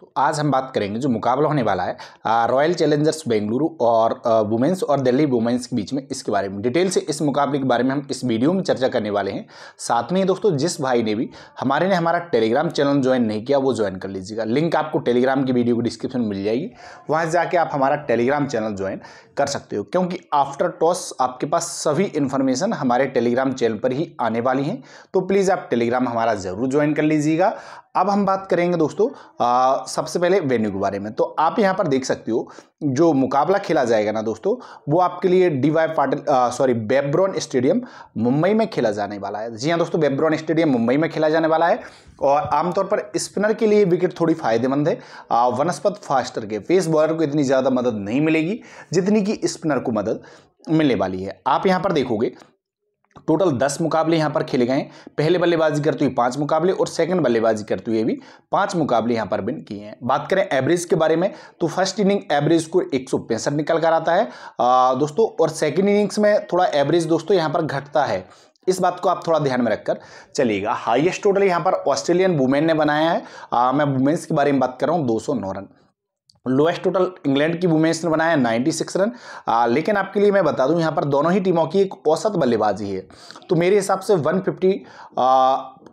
तो आज हम बात करेंगे जो मुकाबला होने वाला है रॉयल चैलेंजर्स बेंगलुरु और वुमेंस और दिल्ली वुमेंस के बीच में इसके बारे में डिटेल से इस मुकाबले के बारे में हम इस वीडियो में चर्चा करने वाले हैं साथ में दोस्तों जिस भाई ने भी हमारे ने हमारा टेलीग्राम चैनल ज्वाइन नहीं किया वो ज्वाइन कर लीजिएगा लिंक आपको टेलीग्राम की वीडियो को डिस्क्रिप्शन में मिल जाएगी वहाँ जाके आप हमारा टेलीग्राम चैनल ज्वाइन कर सकते हो क्योंकि आफ्टर टॉस आपके पास सभी इन्फॉर्मेशन हमारे टेलीग्राम चैनल पर ही आने वाली हैं तो प्लीज़ आप टेलीग्राम हमारा ज़रूर ज्वाइन कर लीजिएगा अब हम बात करेंगे दोस्तों आ, सबसे पहले वेन्यू के बारे में तो आप यहाँ पर देख सकते हो जो मुकाबला खेला जाएगा ना दोस्तों वो आपके लिए D Y Patil sorry Brabourne stadium Mumbai में खेला जाने वाला है जी हाँ दोस्तों बेब्रॉन स्टेडियम मुंबई में खेला जाने वाला है और आमतौर पर स्पिनर के लिए विकेट थोड़ी फायदेमंद है वनस्पत फास्टर के फेस बॉलर को इतनी ज़्यादा मदद नहीं मिलेगी जितनी कि स्पिनर को मदद मिलने वाली है आप यहाँ पर देखोगे टोटल दस मुकाबले यहाँ पर खेले गए पहले बल्लेबाजी करते हुए पांच मुकाबले और सेकंड बल्लेबाजी करते हुए भी पांच मुकाबले यहाँ पर विन किए हैं बात करें एवरेज के बारे में तो फर्स्ट इनिंग एवरेज को एक निकल कर आता है आ, दोस्तों और सेकेंड इनिंग्स में थोड़ा एवरेज दोस्तों यहाँ पर घटता है इस बात को आप थोड़ा ध्यान में रखकर चलिएगा हाइएस्ट टोटल यहाँ पर ऑस्ट्रेलियन वुमेन ने बनाया है आ, मैं वुमेन्स के बारे में बात कर रहा हूँ दो रन लोएस्ट टोटल इंग्लैंड की वुमेंस ने बनाया 96 रन आ, लेकिन आपके लिए मैं बता दूं यहां पर दोनों ही टीमों की एक औसत बल्लेबाजी है तो मेरे हिसाब से 150 फिफ्टी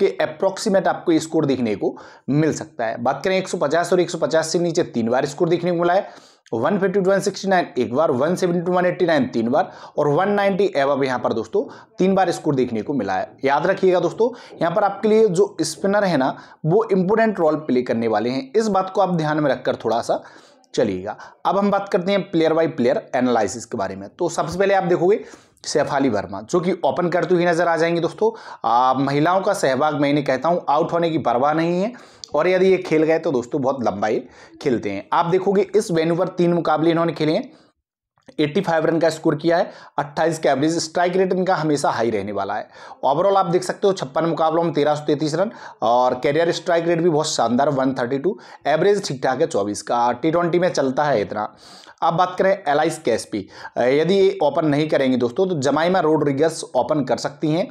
के अप्रोक्सीमेट आपको स्कोर देखने को मिल सकता है बात करें 150 और 150 से नीचे तीन बार स्कोर देखने को मिला है one fifty two one sixty nine एक बार one seventy two one eighty nine तीन बार और वन नाइनटी एवब यहाँ पर दोस्तों तीन बार स्कोर देखने को मिला है याद रखिएगा दोस्तों यहाँ पर आपके लिए जो स्पिनर है ना वो इंपोर्टेंट रोल प्ले करने वाले हैं इस बात को आप ध्यान में रखकर थोड़ा सा चलिएगा अब हम बात करते हैं प्लेयर बाई प्लेयर एनालिसिस के बारे में तो सबसे पहले आप देखोगे सैफाली वर्मा जो कि ओपन करते हुए नजर आ जाएंगे दोस्तों आ, महिलाओं का सहभाग मैं इन्हें कहता हूँ आउट होने की परवाह नहीं है और यदि ये खेल गए तो दोस्तों बहुत लंबाई खेलते हैं आप देखोगे इस वेन्यू पर तीन मुकाबले इन्होंने खेले हैं 85 रन का स्कोर किया है 28 के एवरेज स्ट्राइक रेट इनका हमेशा हाई रहने वाला है ओवरऑल आप देख सकते हो छप्पन मुकाबलों में तेरह रन और कैरियर स्ट्राइक रेट भी बहुत शानदार 132 एवरेज ठीक ठाक है 24 का टी में चलता है इतना अब बात करें एलाइस कैसपी यदि ओपन नहीं करेंगे दोस्तों तो जमाइमा रिगर्स ओपन कर सकती हैं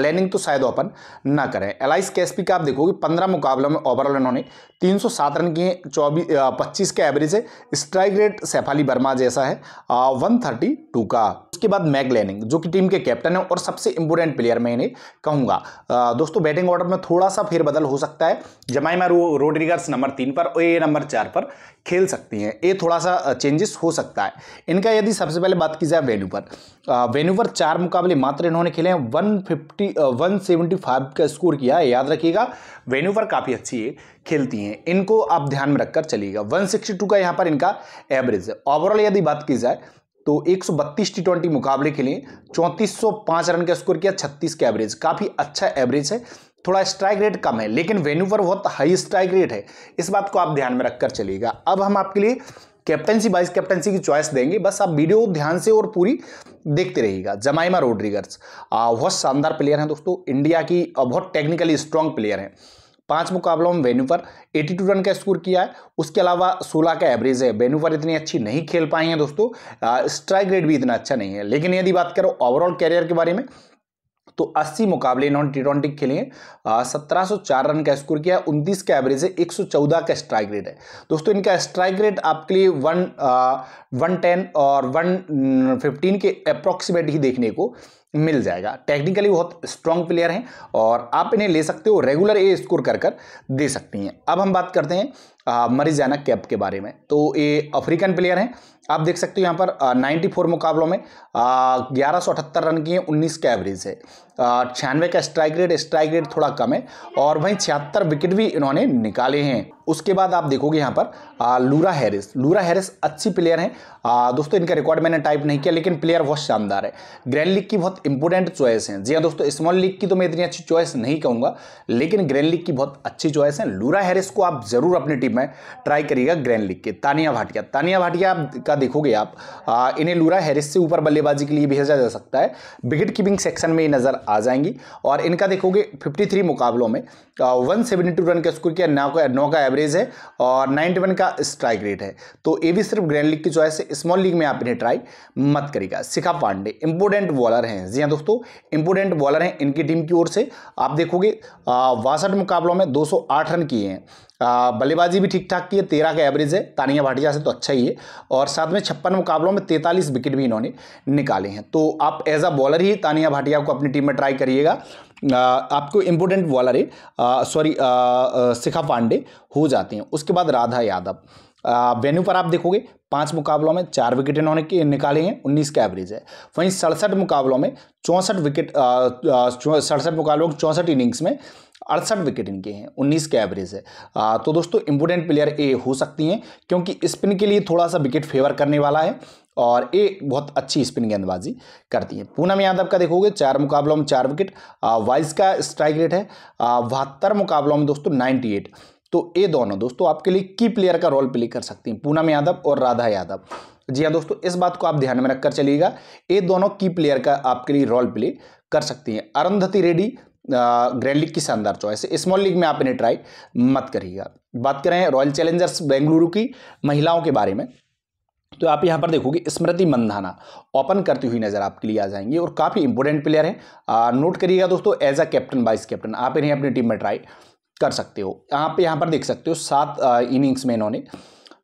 लैंडिंग तो शायद ओपन ना करें एलाइस कैसपी का आप देखोगे पंद्रह मुकाबलों में ओवरऑल इन्होंने 307 रन किए चौबीस पच्चीस का एवरेज है स्ट्राइक रेट सैफाली वर्मा जैसा है वन थर्टी टू का उसके बाद मैग लेनिंग जो कि टीम के कैप्टन है और सबसे इंपोर्टेंट प्लेयर मैं इन्हें कहूंगा दोस्तों बैटिंग ऑर्डर में थोड़ा सा फेरबदल हो सकता है जमाइमा रो, रोड्रिगर्स नंबर तीन पर और ये नंबर चार पर खेल सकती हैं ये थोड़ा सा चेंजेस हो सकता है इनका यदि सबसे पहले बात की जाए वेन्यू पर वेन्यू पर चार मुकाबले मात्र इन्होंने खेले हैं one fifty one seventy five का स्कोर किया है याद रखिएगा वेन्यू पर काफ़ी अच्छी है खेलती हैं इनको आप ध्यान में रखकर चलिएगा वन सिक्सटी टू का यहाँ पर इनका एवरेज है ओवरऑल यदि बात की जाए तो 132 टी ट्वेंटी मुकाबले के लिए 3405 रन का स्कोर किया 36 के एवरेज काफ़ी अच्छा एवरेज है थोड़ा स्ट्राइक रेट कम है लेकिन वेन्यू पर बहुत हाई स्ट्राइक रेट है इस बात को आप ध्यान में रखकर चलिएगा अब हम आपके लिए कैप्टनसी वाइस कैप्टनसी की चॉइस देंगे बस आप वीडियो ध्यान से और पूरी देखते रहिएगा जमाइमा रोड्रिगर्स बहुत शानदार प्लेयर हैं दोस्तों इंडिया की बहुत टेक्निकली स्ट्रांग प्लेयर हैं पांच मुकाबलों में वेन्यू पर 82 रन का स्कोर किया है उसके अलावा 16 का एवरेज है वेन्यू पर इतनी अच्छी नहीं खेल पाए हैं दोस्तों स्ट्राइक रेट भी इतना अच्छा नहीं है लेकिन यदि बात करो ओवरऑल कैरियर के बारे में तो 80 मुकाबले इन्होंने टी ट्वेंटी खेले हैं सत्रह रन का स्कोर किया 29 का एवरेज है 114 का स्ट्राइक रेट है दोस्तों इनका स्ट्राइक रेट आपके लिए वन वन टेन और वन फिफ्टीन के अप्रॉक्सीमेट ही देखने को मिल जाएगा टेक्निकली बहुत स्ट्रॉन्ग प्लेयर हैं और आप इन्हें ले सकते हो रेगुलर ए स्कोर कर कर दे सकती हैं अब हम बात करते हैं मरीजाना कैप के बारे में तो ये अफ्रीकन प्लेयर हैं आप देख सकते हो यहाँ पर नाइन्टी फोर मुकाबलों में ग्यारह सौ अठहत्तर रन किए उन्नीस का एवरेज है छियानवे का स्ट्राइक रेट स्ट्राइक रेट थोड़ा कम है और वहीं छिहत्तर विकेट भी इन्होंने निकाले हैं उसके बाद आप देखोगे यहाँ पर आ, लूरा हैरिस लूरा हैरिस अच्छी प्लेयर हैं दोस्तों इनका रिकॉर्ड मैंने टाइप नहीं किया लेकिन प्लेयर बहुत शानदार है ग्रैंड लीग की बहुत इंपॉर्टेंट चॉइस हैं जी हाँ दोस्तों स्मॉल लीग की तो मैं इतनी अच्छी चॉइस नहीं कहूँगा लेकिन ग्रैंड लीग की बहुत अच्छी चॉइस है लूरा हैरिस को आप ज़रूर अपनी टीम में ट्राई करिएगा ग्रैंड लीग के तानिया भाटिया तानिया भाटिया का देखोगे आप इन्हें लूरा हैरिस से ऊपर बल्लेबाजी के लिए भेजा जा सकता है विकेट कीपिंग सेक्शन में ये नज़र आ जाएंगी और इनका देखोगे फिफ्टी मुकाबलों में वन रन का स्कोर किया नौ नौ का एवरेज है और 91 का स्ट्राइक रेट है तो ये भी सिर्फ ग्रैंड लीग की चॉइस है स्मॉल लीग में आप इन्हें ट्राई मत करेगा शिखा पांडे इंपोर्टेंट बॉलर हैं जी हाँ दोस्तों इंपोर्टेंट बॉलर हैं इनकी टीम की ओर से आप देखोगे बासठ मुकाबलों में 208 रन किए हैं बल्लेबाजी भी ठीक ठाक की है तेरह का एवरेज है तानिया भाटिया से तो अच्छा ही है और साथ में छप्पन मुकाबलों में तैंतालीस विकेट भी इन्होंने निकाले हैं तो आप एज अ बॉलर ही तानिया भाटिया को अपनी टीम में ट्राई करिएगा आपको इम्पोर्टेंट बॉलर है सॉरी शिखा पांडे हो जाते हैं उसके बाद राधा यादव वेन्यू पर आप देखोगे पांच मुकाबलों में चार विकेट इन्होंने निकाले हैं उन्नीस का एवरेज है वहीं सड़सठ मुकाबलों में चौंसठ विकेट सड़सठ मुकाबलों चौंसठ इनिंग्स में अड़सठ विकेट इनके हैं 19 के एवरेज है आ, तो दोस्तों इंपोर्टेंट प्लेयर ए हो सकती हैं क्योंकि स्पिन के लिए थोड़ा सा विकेट फेवर करने वाला है और ए बहुत अच्छी स्पिन गेंदबाजी करती है पूनम यादव का देखोगे चार मुकाबलों में चार विकेट वाइस का स्ट्राइक रेट है बहत्तर मुकाबलों में दोस्तों नाइन्टी एट तो ये दोनों दोस्तों आपके लिए की प्लेयर का रोल प्ले कर सकती हैं पूनम यादव और राधा यादव जी हाँ दोस्तों इस बात को आप ध्यान में रखकर चलिएगा ये दोनों की प्लेयर का आपके लिए रोल प्ले कर सकती हैं अरुंधति रेड्डी ग्रैंड लीग की शानदार चॉइस है स्मॉल लीग में आप इन्हें ट्राई मत करिएगा बात करें रॉयल चैलेंजर्स बेंगलुरु की महिलाओं के बारे में तो आप यहाँ पर देखोगे स्मृति मंधाना ओपन करती हुई नज़र आपके लिए आ जाएंगी और काफ़ी इंपोर्टेंट प्लेयर हैं नोट करिएगा दोस्तों as a captain vice captain आप इन्हें अपनी टीम में ट्राई कर सकते हो आप यहाँ पर देख सकते हो सात इनिंग्स में इन्होंने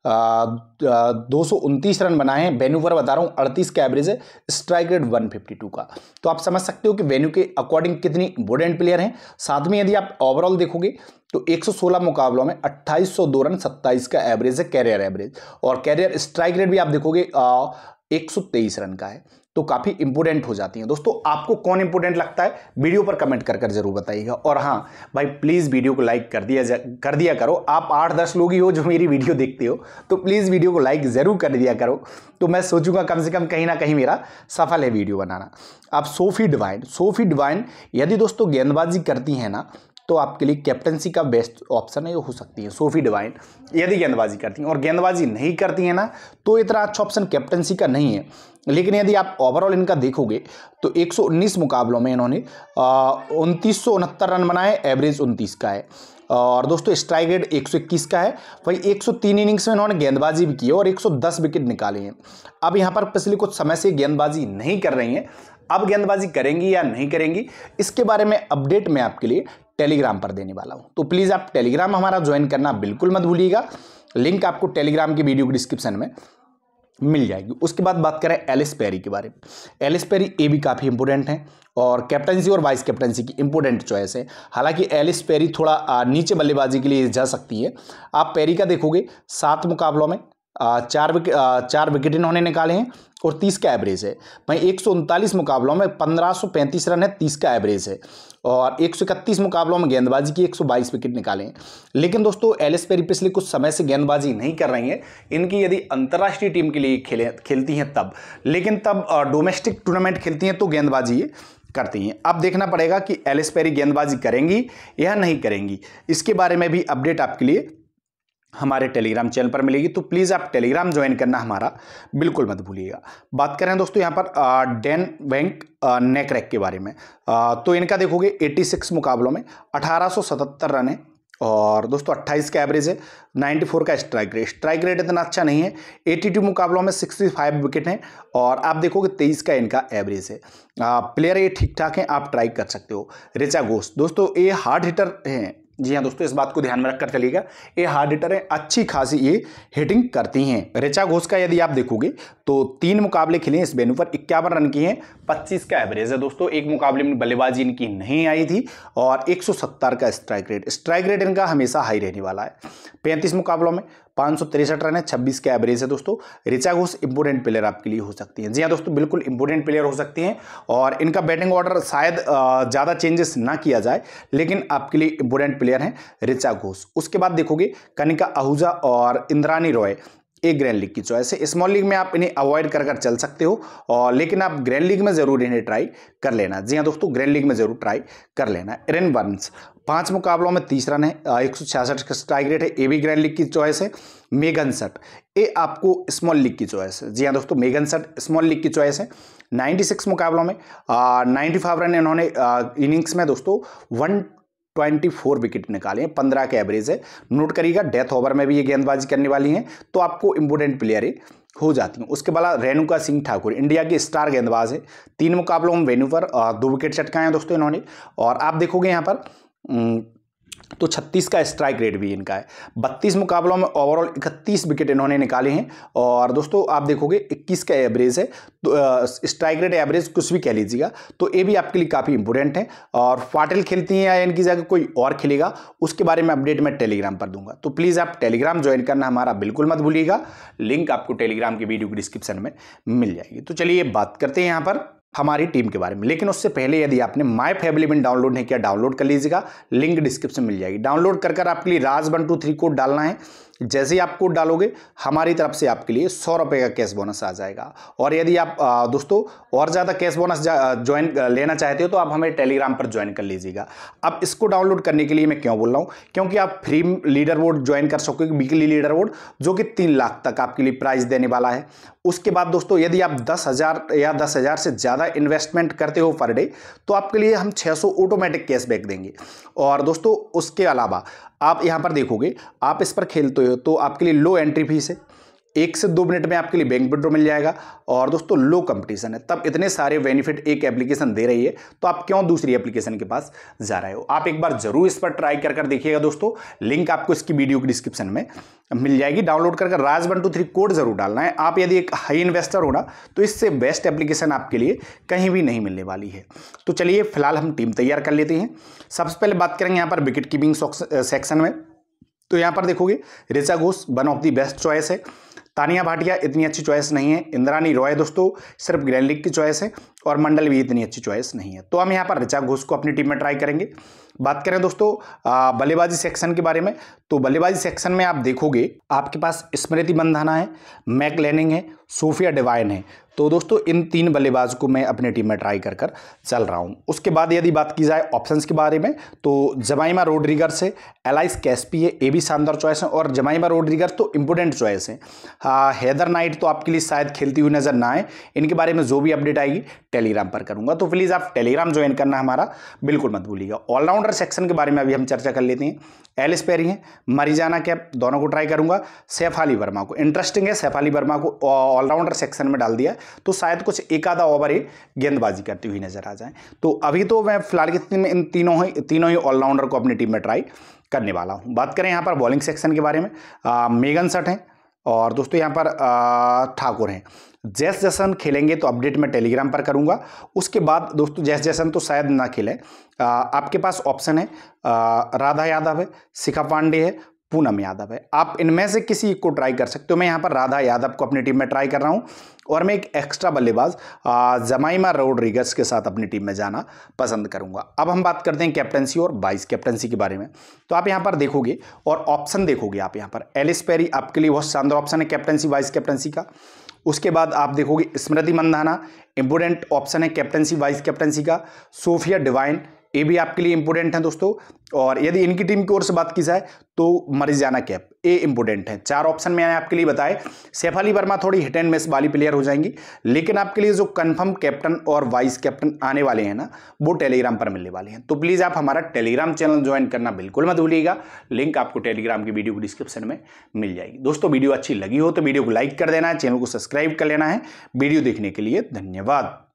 दो सौ उनतीस रन बनाए हैं वेन्यू पर बता रहा हूँ अड़तीस का एवरेज है strike rate one fifty two का तो आप समझ सकते हो कि वेन्यू के अकॉर्डिंग कितनी इंपोर्टेंट प्लेयर हैं साथ में यदि आप ओवरऑल देखोगे तो 116 मुकाबलों में 2802 रन 27 का एवरेज है कैरियर एवरेज और कैरियर स्ट्राइक रेट भी आप देखोगे 123 रन का है तो काफ़ी इंपोर्टेंट हो जाती हैं दोस्तों आपको कौन इंपोर्टेंट लगता है वीडियो पर कमेंट कर कर जरूर बताइएगा और हाँ भाई प्लीज़ वीडियो को लाइक कर दिया कर दिया करो आप आठ दस लोग ही हो जो मेरी वीडियो देखते हो तो प्लीज़ वीडियो को लाइक ज़रूर कर दिया करो तो मैं सोचूंगा कम से कम कहीं ना कहीं मेरा सफल है वीडियो बनाना आप सोफी डिवाइन सोफी डिवाइन यदि दोस्तों गेंदबाजी करती हैं ना तो आपके लिए कैप्टनसी का बेस्ट ऑप्शन है ये हो सकती है सोफी डिवाइन यदि गेंदबाजी करती हैं और गेंदबाजी नहीं करती है ना तो इतना अच्छा ऑप्शन कैप्टनसी का नहीं है लेकिन यदि आप ओवरऑल इनका देखोगे तो 119 मुकाबलों में इन्होंने उनतीस रन बनाए एवरेज उनतीस का है और दोस्तों स्ट्राइक रेट 121 का है वही 103 इनिंग्स में इन्होंने गेंदबाजी भी की है और 110 विकेट निकाले हैं अब यहाँ पर पिछले कुछ समय से गेंदबाजी नहीं कर रही हैं अब गेंदबाजी करेंगी या नहीं करेंगी इसके बारे में अपडेट मैं आपके लिए टेलीग्राम पर देने वाला हूं तो प्लीज़ आप टेलीग्राम हमारा ज्वाइन करना बिल्कुल मत भूलिएगा लिंक आपको टेलीग्राम की वीडियो के डिस्क्रिप्शन में मिल जाएगी उसके बाद बात करें एलिस पेरी के बारे में एलिस पेरी ये भी काफ़ी इंपोर्टेंट है और कैप्टनसी और वाइस कैप्टनसी की इंपोर्टेंट चॉइस है हालांकि एलिस पेरी थोड़ा नीचे बल्लेबाजी के लिए जा सकती है आप पेरी का देखोगे सात मुकाबलों में चार विकेट चार विकेट इन्होंने निकाले हैं और तीस का एवरेज है भाई एक मुकाबलों में पंद्रह रन है तीस का एवरेज है और एक मुकाबलों में गेंदबाजी की 122 विकेट निकाले हैं लेकिन दोस्तों एलिस पेरी पिछले कुछ समय से गेंदबाजी नहीं कर रही हैं इनकी यदि अंतर्राष्ट्रीय टीम के लिए खेले खेलती हैं तब लेकिन तब डोमेस्टिक टूर्नामेंट खेलती हैं तो गेंदबाजी ये करती हैं अब देखना पड़ेगा कि एलिस पेरी गेंदबाजी करेंगी या नहीं करेंगी इसके बारे में भी अपडेट आपके लिए हमारे टेलीग्राम चैनल पर मिलेगी तो प्लीज़ आप टेलीग्राम ज्वाइन करना हमारा बिल्कुल मत भूलिएगा बात करें दोस्तों यहाँ पर डेन बैंक नेक रैक के बारे में आ, तो इनका देखोगे 86 मुकाबलों में 1877 रन है और दोस्तों 28 का एवरेज है 94 का स्ट्राइक रेट स्ट्राइक रेट इतना अच्छा नहीं है 82 मुकाबलों में 65 विकेट हैं और आप देखोगे 23 का इनका एवरेज है आ, प्लेयर ये ठीक ठाक हैं आप ट्राई कर सकते हो रिचा घोष दोस्तों ये हार्ड हिटर हैं जी हाँ दोस्तों इस बात को ध्यान में रखकर चलिएगा ये हार्ड हिटर अच्छी खासी ये हिटिंग करती हैं रेचा घोष का यदि आप देखोगे तो तीन मुकाबले खेले इस बेनू पर इक्यावन रन की हैं पच्चीस का एवरेज है दोस्तों एक मुकाबले में बल्लेबाजी इनकी नहीं आई थी और एक का स्ट्राइक रेट स्ट्राइक रेट इनका हमेशा हाई रहने वाला है पैंतीस मुकाबलों में पाँच रन है छब्बीस का एवरेज है दोस्तों रिचा घोष इंपोर्टेंट प्लेयर आपके लिए हो सकती है जी हाँ दोस्तों बिल्कुल इंपोर्टेंट प्लेयर हो सकती हैं और इनका बैटिंग ऑर्डर शायद ज़्यादा चेंजेस ना किया जाए लेकिन आपके लिए इंपोर्टेंट प्लेयर हैं रिचा घोष उसके बाद देखोगे कनिका आहूजा और इंद्रानी रॉय एक ग्रैंड लीग की चॉइस है स्मॉल लीग में आप इन्हें अवॉइड कर कर चल सकते हो और लेकिन आप ग्रैंड लीग में जरूर इन्हें ट्राई कर लेना जी हाँ दोस्तों ग्रैंड लीग में जरूर ट्राई कर लेना एरन बर्न्स पांच मुकाबलों में तीस रन है एक सौ छियासठ स्ट्राइक रेट है ए बी ग्रैंड लीग की चॉइस है मेगन सट ए आपको स्मॉल लीग की चॉइस है जी हाँ दोस्तों मेगन सट स्मॉल लीग की चॉइस है 96 मुकाबलों में नाइन्टी फाइव रन इन्होंने इनिंग्स में दोस्तों वन ट्वेंटी फोर विकेट निकाले हैं पंद्रह के एवरेज है नोट करिएगा डेथ ओवर में भी ये गेंदबाजी करने वाली हैं तो आपको इंपोर्टेंट प्लेयर है हो जाती हैं उसके बाद रेणुका सिंह ठाकुर इंडिया के स्टार गेंदबाज है तीन मुकाबलों में वेन्यू पर दो विकेट चटकाए हैं दोस्तों इन्होंने और आप देखोगे यहाँ पर तो 36 का स्ट्राइक रेट भी इनका है 32 मुकाबलों में ओवरऑल 31 विकेट इन्होंने निकाले हैं और दोस्तों आप देखोगे 21 का एवरेज है तो स्ट्राइक रेट एवरेज कुछ भी कह लीजिएगा तो ये भी आपके लिए काफ़ी इंपॉर्टेंट है और फाटिल खेलती हैं या इनकी जगह कोई और खेलेगा उसके बारे में अपडेट मैं टेलीग्राम पर दूंगा तो प्लीज़ आप टेलीग्राम ज्वाइन करना हमारा बिल्कुल मत भूलिएगा लिंक आपको टेलीग्राम की वीडियो की डिस्क्रिप्शन में मिल जाएगी तो चलिए बात करते हैं यहाँ पर हमारी टीम के बारे में लेकिन उससे पहले यदि आपने माय फैमिली में डाउनलोड नहीं किया डाउनलोड कर लीजिएगा लिंक डिस्क्रिप्शन मिल जाएगी डाउनलोड कर कर आपके लिए Raj one two three code डालना है जैसे ही आप कोड डालोगे हमारी तरफ से आपके लिए सौ रुपये का कैश बोनस आ जाएगा और यदि आप दोस्तों और ज़्यादा कैश बोनस ज्वाइन लेना चाहते हो तो आप हमें टेलीग्राम पर ज्वाइन कर लीजिएगा अब इसको डाउनलोड करने के लिए मैं क्यों बोल रहा हूँ क्योंकि आप फ्री लीडर बोर्ड ज्वाइन कर सकोगे वीकली लीडर बोर्ड जो कि तीन लाख तक आपके लिए प्राइज देने वाला है उसके बाद दोस्तों यदि आप दस हज़ार या दस हज़ार से ज़्यादा इन्वेस्टमेंट करते हो पर डे तो आपके लिए हम 600 ऑटोमेटिक कैशबैक देंगे और दोस्तों उसके अलावा आप यहाँ पर देखोगे आप इस पर खेलते हो हो तो आपके लिए लो एंट्री फीस है एक से दो मिनट में आपके लिए बैंक विड्रो मिल जाएगा और दोस्तों लो कंपटीशन है तब इतने सारे बेनिफिट एक एप्लीकेशन दे रही है तो आप क्यों दूसरी एप्लीकेशन के पास जा रहे हो आप एक बार जरूर इस पर ट्राई कर कर देखिएगा दोस्तों लिंक आपको इसकी वीडियो की डिस्क्रिप्शन में मिल जाएगी डाउनलोड कर कर Raj one two three code जरूर डालना है आप यदि एक हाई इन्वेस्टर होना तो इससे बेस्ट एप्लीकेशन आपके लिए कहीं भी नहीं मिलने वाली है तो चलिए फिलहाल हम टीम तैयार कर लेते हैं सबसे पहले बात करेंगे यहाँ पर विकेट कीपिंग सेक्शन में तो यहाँ पर देखोगे Richa Ghosh one of the best choice है तानिया भाटिया इतनी अच्छी चॉइस नहीं है इंद्रानी रॉय दोस्तों सिर्फ ग्रैंड लीग की चॉइस है और मंडल भी इतनी अच्छी चॉइस नहीं है तो हम यहाँ पर ऋचा घोष को अपनी टीम में ट्राई करेंगे बात करें दोस्तों बल्लेबाजी सेक्शन के बारे में तो बल्लेबाजी सेक्शन में आप देखोगे आपके पास स्मृति बंधाना है मैक लेनिंग है सोफिया डिवाइन है तो दोस्तों इन तीन बल्लेबाज को मैं अपनी टीम में ट्राई कर कर चल रहा हूँ उसके बाद यदि बात की जाए ऑप्शंस के बारे में तो जमाइमा रोड्रिगर्स है एलाइस कैस्पी है ये भी शानदार चॉइस है और जमाइमा रोड्रिगर्स तो इम्पोर्टेंट चॉइस है हैदर नाइट तो आपके लिए शायद खेलती हुई नजर ना आए इनके बारे में जो भी अपडेट आएगी टेलीग्राम पर करूंगा तो प्लीज़ आप टेलीग्राम ज्वाइन करना हमारा बिल्कुल मत भूलिएगा ऑलराउंडर सेक्शन के बारे में अभी हम चर्चा कर लेते हैं एलिस पेरी हैं मरीजाना कैप दोनों को ट्राई करूंगा सैफाली वर्मा को इंटरेस्टिंग है सैफाली वर्मा को ऑलराउंडर सेक्शन में डाल दिया तो शायद कुछ एक आधा ओवर ही गेंदबाजी करती हुई नजर आ जाए तो अभी तो मैं फिलहाल की स्थिति में इन तीनों ही तीनों ही ऑलराउंडर को अपनी टीम में ट्राई करने वाला हूँ बात करें यहाँ पर बॉलिंग सेक्शन के बारे में मेगन सट हैं और दोस्तों यहाँ पर ठाकुर हैं जैस जैसन खेलेंगे तो अपडेट मैं टेलीग्राम पर करूँगा उसके बाद दोस्तों जैस जैसन तो शायद ना खेले आपके पास ऑप्शन है राधा यादव है शिखा पांडे है पूनम यादव है आप इनमें से किसी एक को ट्राई कर सकते हो मैं यहाँ पर राधा यादव को अपनी टीम में ट्राई कर रहा हूँ और मैं एक एक्स्ट्रा बल्लेबाज जमाइमा रोड्रिगस के साथ अपनी टीम में जाना पसंद करूँगा अब हम बात करते हैं कैप्टनसी और बाइस कैप्टनसी के बारे में तो आप यहाँ पर देखोगे और ऑप्शन देखोगे आप यहाँ पर एलिस पेरी आपके लिए बहुत शानदार ऑप्शन है कैप्टनसी वाइस कैप्टनसी का उसके बाद आप देखोगे स्मृति मंदाना इम्पोर्टेंट ऑप्शन है कैप्टनसी वाइस कैप्टनसी का सोफिया डिवाइन ये भी आपके लिए इंपॉर्टेंट है दोस्तों और यदि इनकी टीम की ओर से बात की जाए तो मरिजाना कैप ए इंपॉर्टेंट है चार ऑप्शन मैंने आपके लिए बताए सेफाली वर्मा थोड़ी हिट एंड मिस वाली प्लेयर हो जाएंगी लेकिन आपके लिए जो कंफर्म कैप्टन और वाइस कैप्टन आने वाले हैं ना वो टेलीग्राम पर मिलने वाले हैं तो प्लीज़ आप हमारा टेलीग्राम चैनल ज्वाइन करना बिल्कुल मत भूलिएगा लिंक आपको टेलीग्राम की वीडियो को डिस्क्रिप्शन में मिल जाएगी दोस्तों वीडियो अच्छी लगी हो तो वीडियो को लाइक कर देना है चैनल को सब्सक्राइब कर लेना है वीडियो देखने के लिए धन्यवाद